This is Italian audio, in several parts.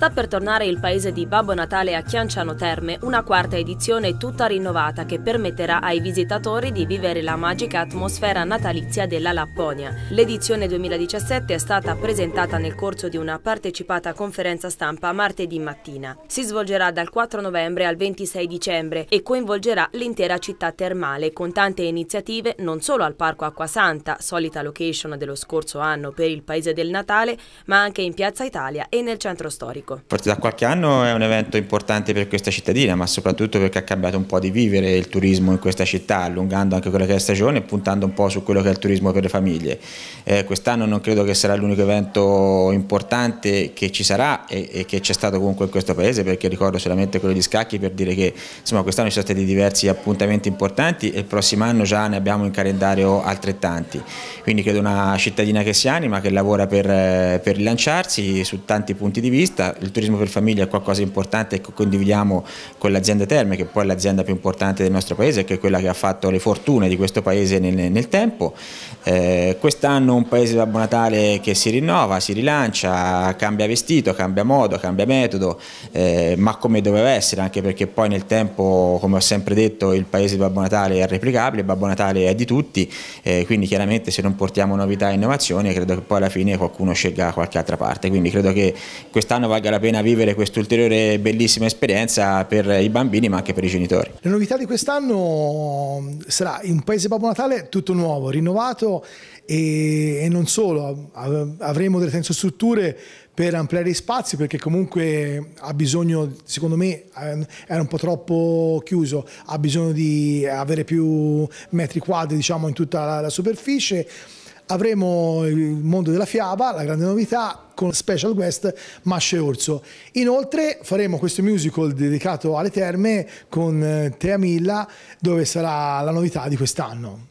Sta per tornare il paese di Babbo Natale a Chianciano Terme, una quarta edizione tutta rinnovata che permetterà ai visitatori di vivere la magica atmosfera natalizia della Lapponia. L'edizione 2017 è stata presentata nel corso di una partecipata conferenza stampa martedì mattina. Si svolgerà dal 4 novembre al 26 dicembre e coinvolgerà l'intera città termale con tante iniziative non solo al Parco Acquasanta, solita location dello scorso anno per il paese del Natale, ma anche in Piazza Italia e nel centro storico. Ecco. Forse da qualche anno è un evento importante per questa cittadina, ma soprattutto perché ha cambiato un po' di vivere il turismo in questa città, allungando anche quella che è la stagione e puntando un po' su quello che è il turismo per le famiglie. Eh, Quest'anno non credo che sarà l'unico evento importante che ci sarà e, e che c'è stato comunque in questo paese, perché ricordo solamente quello di Scacchi per dire che quest'anno ci sono stati diversi appuntamenti importanti e il prossimo anno già ne abbiamo in calendario altrettanti. Quindi credo una cittadina che si anima, che lavora per, eh, per rilanciarsi su tanti punti di vista, il turismo per famiglia è qualcosa di importante che ecco, condividiamo con l'azienda Terme, che è poi è l'azienda più importante del nostro paese, che è quella che ha fatto le fortune di questo paese nel, nel tempo. Eh, Quest'anno un paese di Babbo Natale che si rinnova, si rilancia, cambia vestito, cambia modo, cambia metodo, eh, ma come doveva essere, anche perché poi nel tempo, come ho sempre detto, il paese di Babbo Natale è replicabile, Babbo Natale è di tutti, eh, quindi chiaramente se non portiamo novità e innovazioni credo che poi alla fine qualcuno scelga qualche altra parte, quindi credo che quest'anno valga la pena vivere questa ulteriore bellissima esperienza per i bambini ma anche per i genitori. La novità di quest'anno sarà in Paese Babbo Natale tutto nuovo, rinnovato e, non solo, avremo delle strutture per ampliare gli spazi perché comunque ha bisogno, secondo me ehm, era un po' troppo chiuso, ha bisogno di avere più metri quadri diciamo, in tutta la, la superficie. Avremo il mondo della fiaba, la grande novità, con special guest Masce Orso. Inoltre faremo questo musical dedicato alle terme con eh, Tea Milla dove sarà la novità di quest'anno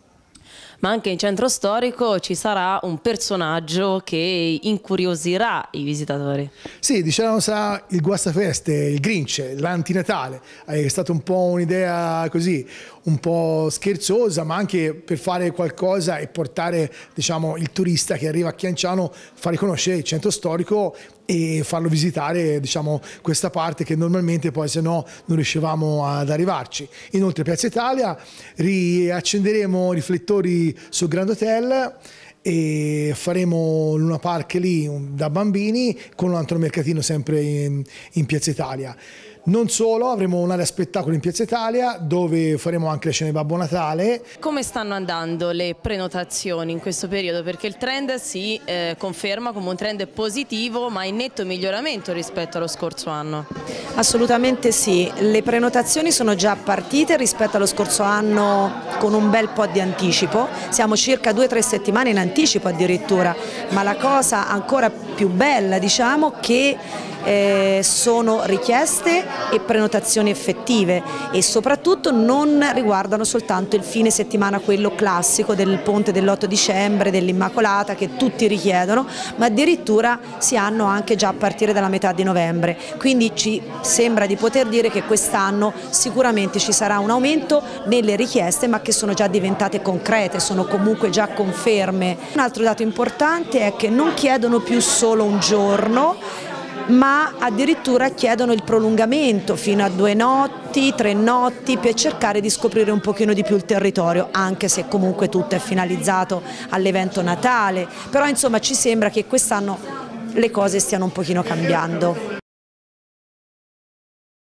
ma anche in centro storico ci sarà un personaggio che incuriosirà i visitatori. Sì, diciamo sarà il guastafeste, il Grinch, l'antinatale, eh, è stata un po' un'idea così, un po' scherzosa, ma anche per fare qualcosa e portare diciamo, il turista che arriva a Chianciano, a far riconoscere il centro storico e farlo visitare diciamo, questa parte che normalmente poi se no non riuscivamo ad arrivarci. Inoltre Piazza Italia riaccenderemo i riflettori sul Grand Hotel e faremo Luna Park lì da bambini con un altro mercatino sempre in, in Piazza Italia. Non solo, avremo un'area spettacolo in Piazza Italia dove faremo anche le scene di Babbo Natale. Come stanno andando le prenotazioni in questo periodo? Perché il trend si eh, conferma come un trend positivo ma in netto miglioramento rispetto allo scorso anno. Assolutamente sì, le prenotazioni sono già partite rispetto allo scorso anno con un bel po' di anticipo, siamo circa due o tre settimane in anticipo addirittura, ma la cosa ancora più bella diciamo che eh, sono richieste e prenotazioni effettive e soprattutto non riguardano soltanto il fine settimana quello classico del ponte dell'8 dicembre, dell'Immacolata che tutti richiedono, ma addirittura si hanno anche già a partire dalla metà di novembre. Quindi ci sembra di poter dire che quest'anno sicuramente ci sarà un aumento nelle richieste ma che sono già diventate concrete, sono comunque già conferme. Un altro dato importante è che non chiedono più solo un giorno, ma addirittura chiedono il prolungamento fino a due notti, tre notti per cercare di scoprire un pochino di più il territorio, anche se comunque tutto è finalizzato all'evento natale, però insomma ci sembra che quest'anno le cose stiano un pochino cambiando.